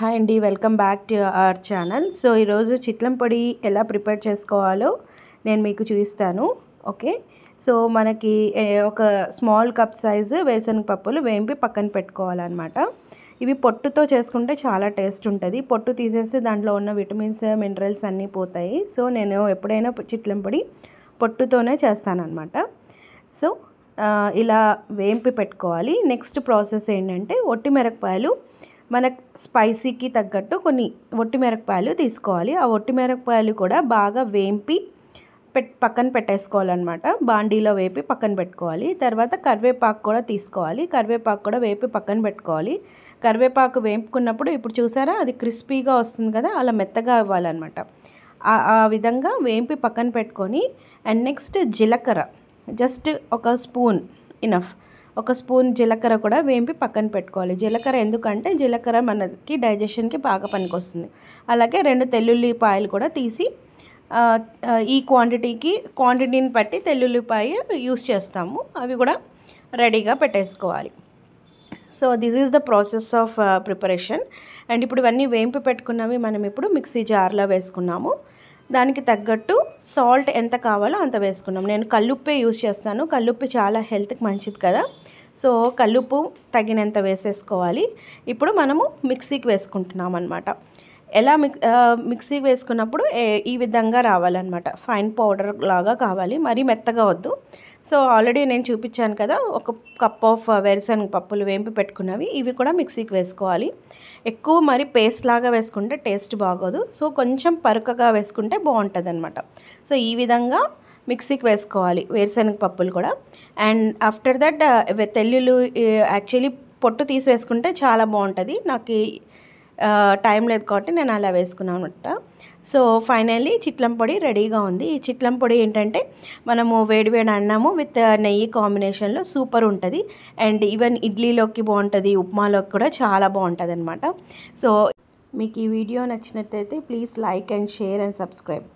hi అండి welcome back to our channel so ఈరోజు చిట్లం పొడి ఎలా ప్రిపేర్ చేసుకోవాలో నేను మీకు చూపిస్తాను ఓకే సో మనకి ఒక స్మాల్ కప్ సైజు వేసిన పప్పులు వేంపి పక్కన పెట్టుకోవాలన్నమాట ఇవి పొట్టుతో చేసుకుంటే చాలా టేస్ట్ ఉంటుంది పొట్టు తీసేస్తే దాంట్లో ఉన్న విటమిన్స్ మినరల్స్ అన్నీ పోతాయి సో నేను ఎప్పుడైనా చిట్లం పొడి పొట్టుతోనే చేస్తానన్నమాట సో ఇలా వేంపి పెట్టుకోవాలి నెక్స్ట్ ప్రాసెస్ ఏంటంటే ఒట్టి మిరపకాయలు మన స్పైసీకి తగ్గట్టు కొన్ని ఒట్టి మిరపకాయలు తీసుకోవాలి ఆ ఒట్టి మిరపకాయలు కూడా బాగా వేంపి పెట్ పక్కన పెట్టేసుకోవాలన్నమాట బాండీలో వేపి పక్కన పెట్టుకోవాలి తర్వాత కరివేపాకు కూడా తీసుకోవాలి కరివేపాకు కూడా వేపి పక్కన పెట్టుకోవాలి కరివేపాకు వేపుకున్నప్పుడు ఇప్పుడు చూసారా అది క్రిస్పీగా వస్తుంది కదా అలా మెత్తగా ఇవ్వాలన్నమాట ఆ విధంగా వేంపి పక్కన పెట్టుకొని అండ్ నెక్స్ట్ జీలకర్ర జస్ట్ ఒక స్పూన్ ఇనఫ్ ఒక స్పూన్ జీలకర్ర కూడా వేంపి పక్కన పెట్టుకోవాలి జీలకర్ర ఎందుకంటే జీలకర్ర మనకి డైజెషన్కి బాగా పనికొస్తుంది అలాగే రెండు తెల్లుల్లిపాయలు కూడా తీసి ఈ క్వాంటిటీకి క్వాంటిటీని బట్టి తెల్లుల్లిపాయ యూస్ చేస్తాము అవి కూడా రెడీగా పెట్టేసుకోవాలి so this is the process of preparation and ఇప్పుడు ఇవన్నీ వేంపి పెట్టుకున్నవి మనం ఇప్పుడు మిక్సీ జార్లో వేసుకున్నాము దానికి తగ్గట్టు సాల్ట్ ఎంత కావాలో అంత వేసుకున్నాము నేను కల్లుప్పే యూస్ చేస్తాను కల్లుప్పి చాలా హెల్త్కి మంచిది కదా సో కల్లుపు తగినంత వేసేసుకోవాలి ఇప్పుడు మనము మిక్సీకి వేసుకుంటున్నాం అనమాట ఎలా మిక్ మిక్సీ వేసుకున్నప్పుడు ఈ విధంగా రావాలన్నమాట ఫైన్ పౌడర్ లాగా కావాలి మరీ మెత్తగా వద్దు సో ఆల్రెడీ నేను చూపించాను కదా ఒక కప్ ఆఫ్ వెరిసన్ పప్పులు వేంపి పెట్టుకున్నవి ఇవి కూడా మిక్సీకి వేసుకోవాలి ఎక్కువ మరి పేస్ట్ లాగా వేసుకుంటే టేస్ట్ బాగోదు సో కొంచెం పరుకగా వేసుకుంటే బాగుంటుంది అనమాట సో ఈ విధంగా మిక్సీకి వేసుకోవాలి వేరుశనగ పప్పులు కూడా అండ్ ఆఫ్టర్ దట్ తెల్లులు యాక్చువల్లీ పొట్టు తీసివేసుకుంటే చాలా బాగుంటుంది నాకు టైం లేదు కాబట్టి నేను అలా వేసుకున్నాను అనమాట సో ఫైనల్లీ చిట్లం పొడి రెడీగా ఉంది ఈ చిట్లం పొడి ఏంటంటే మనము వేడివేడి అన్నాము విత్ uh, నెయ్యి కాంబినేషన్లో సూపర్ ఉంటుంది అండ్ ఈవెన్ ఇడ్లీలోకి బాగుంటుంది ఉప్మాలోకి కూడా చాలా బాగుంటుంది అనమాట సో మీకు ఈ వీడియో నచ్చినట్టయితే please like and share and subscribe